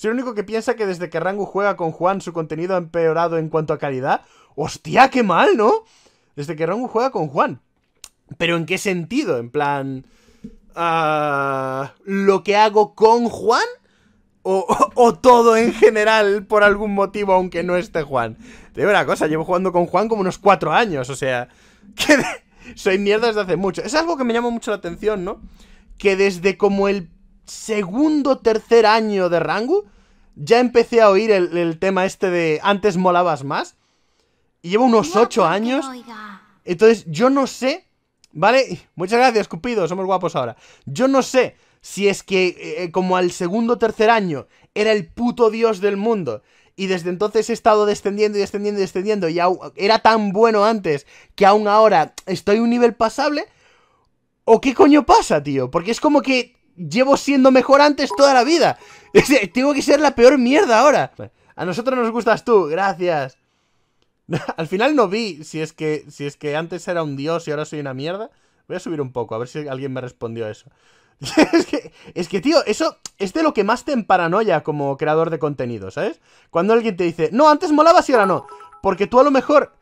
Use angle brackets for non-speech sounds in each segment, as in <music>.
Soy el único que piensa que desde que Rangu juega con Juan su contenido ha empeorado en cuanto a calidad. ¡Hostia, qué mal, ¿no? Desde que Rangu juega con Juan. Pero ¿en qué sentido? En plan... Ah, ¿Lo que hago con Juan? O, todo en general por algún motivo, aunque no esté Juan. Te digo una cosa, llevo jugando con Juan como unos cuatro años, o sea... Que <laughs> soy mierda desde hace mucho. Es algo que me llama mucho la atención, ¿no? Que desde como el segundo, tercer año de rango, ya empecé a oír el, tema este de antes molabas más. Y llevo unos ocho años. Entonces, yo no sé, ¿vale? Muchas gracias, Cupido, somos guapos ahora. Yo no sé si es que eh, eh, como al segundo tercer año era el puto dios del mundo. Y desde entonces he estado descendiendo y descendiendo y descendiendo. Y era tan bueno antes que aún ahora estoy un nivel pasable. ¿O qué coño pasa, tío? Porque es como que llevo siendo mejor antes toda la vida. <laughs> Tengo que ser la peor mierda ahora. A nosotros nos gustas tú, gracias. <laughs> Al final no vi si es que si es que antes era un dios y ahora soy una mierda. Voy a subir un poco, a ver si alguien me respondió a eso. <laughs> es, que, es que, tío, eso es de lo que más te paranoia como creador de contenido, ¿sabes? Cuando alguien te dice, no, antes molabas y ahora no. Porque tú a lo mejor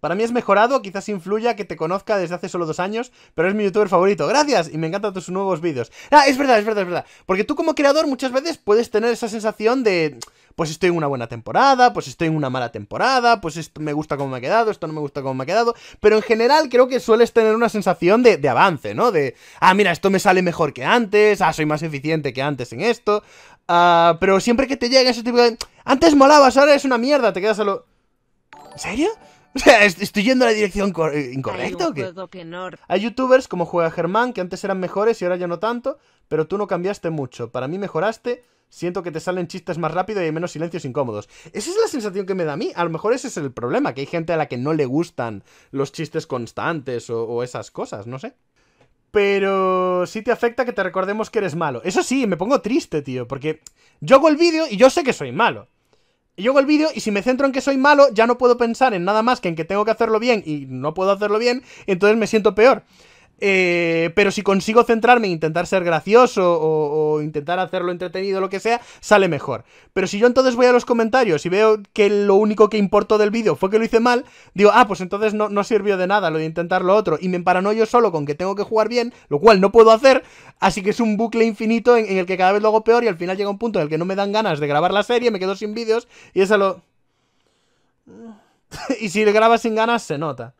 para mí es mejorado, quizás influya que te conozca desde hace solo dos años, pero es mi youtuber favorito. Gracias y me encantan tus nuevos vídeos. Ah, es verdad, es verdad, es verdad. Porque tú como creador muchas veces puedes tener esa sensación de... Pues estoy en una buena temporada, pues estoy en una mala temporada, pues esto me gusta cómo me ha quedado, esto no me gusta cómo me ha quedado. Pero en general creo que sueles tener una sensación de, avance, ¿no? De, ah, mira, esto me sale mejor que antes, ah, soy más eficiente que antes en esto. Ah, pero siempre que te llega ese tipo de... Antes molabas, ahora es una mierda, te quedas a lo... ¿En serio? <laughs> ¿Estoy yendo a la dirección eh, incorrecta Hay youtubers como Juega Germán que antes eran mejores y ahora ya no tanto, pero tú no cambiaste mucho. Para mí mejoraste, siento que te salen chistes más rápido y hay menos silencios incómodos. Esa es la sensación que me da a mí. A lo mejor ese es el problema, que hay gente a la que no le gustan los chistes constantes o, o esas cosas, no sé. Pero sí te afecta que te recordemos que eres malo. Eso sí, me pongo triste, tío, porque yo hago el vídeo y yo sé que soy malo. Y yo hago el vídeo y si me centro en que soy malo, ya no puedo pensar en nada más que en que tengo que hacerlo bien y no puedo hacerlo bien, entonces me siento peor. Eh, pero si consigo centrarme e intentar ser gracioso o, intentar hacerlo entretenido, lo que sea, sale mejor. Pero si yo entonces voy a los comentarios y veo que lo único que importó del vídeo fue que lo hice mal, digo, ah, pues entonces no, sirvió de nada lo de intentar lo otro. Y me emparano yo solo con que tengo que jugar bien, lo cual no puedo hacer. Así que es un bucle infinito en, el que cada vez lo hago peor y al final llega un punto en el que no me dan ganas de grabar la serie, me quedo sin vídeos y eso lo... <laughs> y si le grabas sin ganas, se nota.